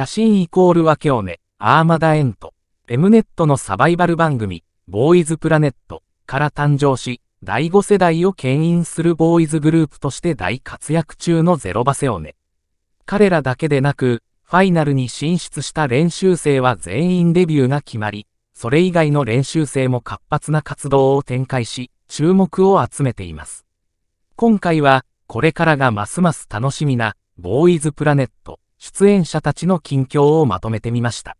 写真イコールわけをね、アーマダエント、エムネットのサバイバル番組、ボーイズプラネットから誕生し、第5世代を牽引するボーイズグループとして大活躍中のゼロバセオネ。彼らだけでなく、ファイナルに進出した練習生は全員デビューが決まり、それ以外の練習生も活発な活動を展開し、注目を集めています。今回は、これからがますます楽しみな、ボーイズプラネット。出演者たちの近況をまとめてみました。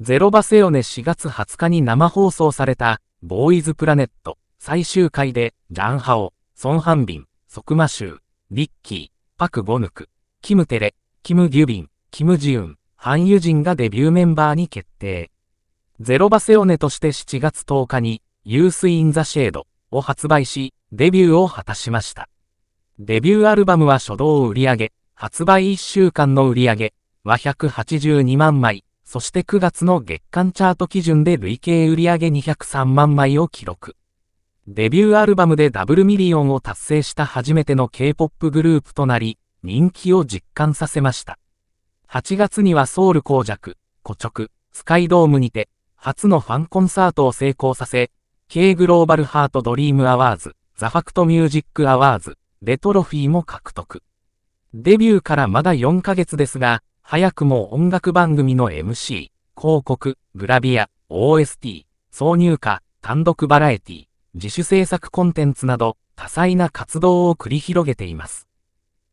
ゼロバセオネ4月20日に生放送された、ボーイズプラネット最終回で、ジャンハオ、ソン・ハンビン、ソクマシュー、リッキー、パク・ゴヌク、キム・テレ、キム・ギュビン、キム・ジウン、ハン・ユジンがデビューメンバーに決定。ゼロバセオネとして7月10日に、ユース・イン・ザ・シェードを発売し、デビューを果たしました。デビューアルバムは初動売り上げ、発売1週間の売り上げは182万枚、そして9月の月間チャート基準で累計売上203万枚を記録。デビューアルバムでダブルミリオンを達成した初めての K-POP グループとなり、人気を実感させました。8月にはソウル公爵、古直、スカイドームにて、初のファンコンサートを成功させ、K グローバルハートドリームアワーズ、ザファクトミュージックアワーズ、デトロフィーも獲得。デビューからまだ4ヶ月ですが、早くも音楽番組の MC、広告、グラビア、OST、挿入歌、単独バラエティ、自主制作コンテンツなど、多彩な活動を繰り広げています。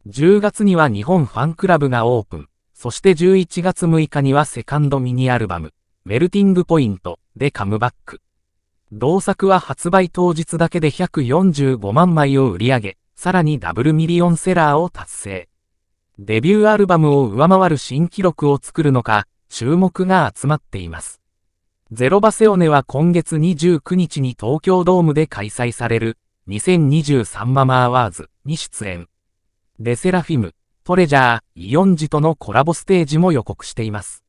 10月には日本ファンクラブがオープン、そして11月6日にはセカンドミニアルバム、メルティングポイントでカムバック。同作は発売当日だけで145万枚を売り上げ、さらにダブルミリオンセラーを達成。デビューアルバムを上回る新記録を作るのか、注目が集まっています。ゼロバセオネは今月29日に東京ドームで開催される2023ママアワーズに出演。レセラフィム、トレジャー、イオンジとのコラボステージも予告しています。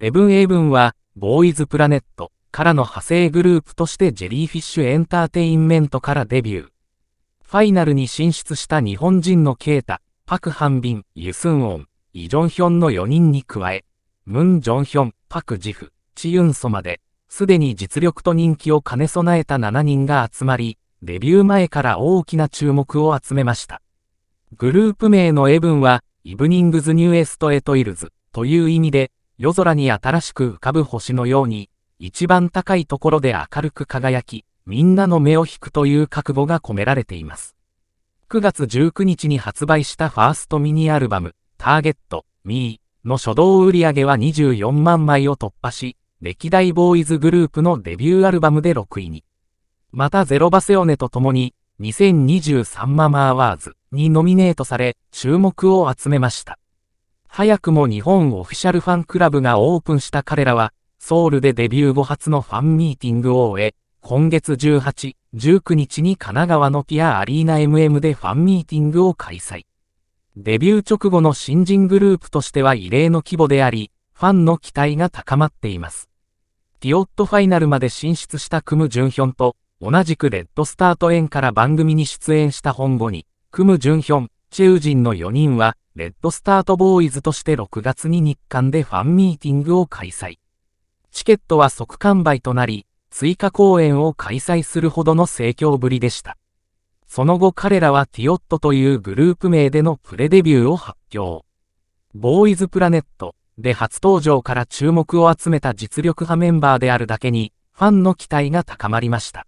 エブンエイブンは、ボーイズプラネットからの派生グループとしてジェリーフィッシュエンターテインメントからデビュー。ファイナルに進出した日本人のケータ、パク・ハンビン、ユスンオン、イ・ジョンヒョンの4人に加え、ムン・ジョンヒョン、パク・ジフ、チ・ユンソまで、すでに実力と人気を兼ね備えた7人が集まり、デビュー前から大きな注目を集めました。グループ名のエブンは、イブニングズ・ニューエスト・エトイルズという意味で、夜空に新しく浮かぶ星のように、一番高いところで明るく輝き、みんなの目を引くという覚悟が込められています。9月19日に発売したファーストミニアルバム、ターゲット、ミーの初動売上は24万枚を突破し、歴代ボーイズグループのデビューアルバムで6位に。またゼロバセオネと共に、2023ママアワーズにノミネートされ、注目を集めました。早くも日本オフィシャルファンクラブがオープンした彼らは、ソウルでデビュー後初のファンミーティングを終え、今月18、19日に神奈川のピアアリーナ MM でファンミーティングを開催。デビュー直後の新人グループとしては異例の規模であり、ファンの期待が高まっています。ティオットファイナルまで進出したクム・ジュンヒョンと、同じくレッドスタート園から番組に出演した本後に、クム・ジュンヒョン、チェウジンの4人は、レッドスタートボーイズとして6月に日韓でファンミーティングを開催。チケットは即完売となり、追加公演を開催するほどの盛況ぶりでした。その後彼らはティオットというグループ名でのプレデビューを発表。ボーイズプラネットで初登場から注目を集めた実力派メンバーであるだけに、ファンの期待が高まりました。